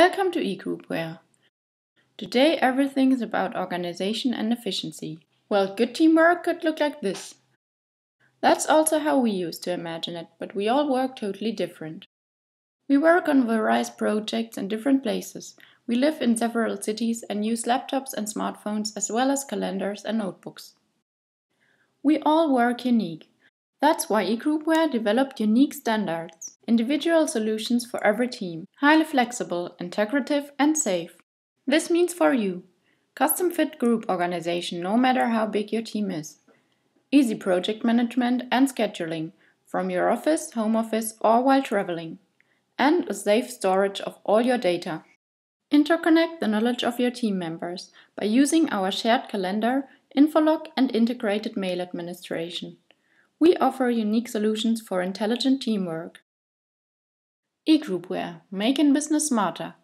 Welcome to eGroupware. Today everything is about organization and efficiency. Well, good teamwork could look like this. That's also how we used to imagine it, but we all work totally different. We work on various projects in different places. We live in several cities and use laptops and smartphones as well as calendars and notebooks. We all work unique. That's why eGroupware developed unique standards individual solutions for every team, highly flexible, integrative and safe. This means for you. Custom fit group organization no matter how big your team is. Easy project management and scheduling from your office, home office or while traveling. And a safe storage of all your data. Interconnect the knowledge of your team members by using our shared calendar, Infolog and integrated mail administration. We offer unique solutions for intelligent teamwork eGroupware, making business smarter.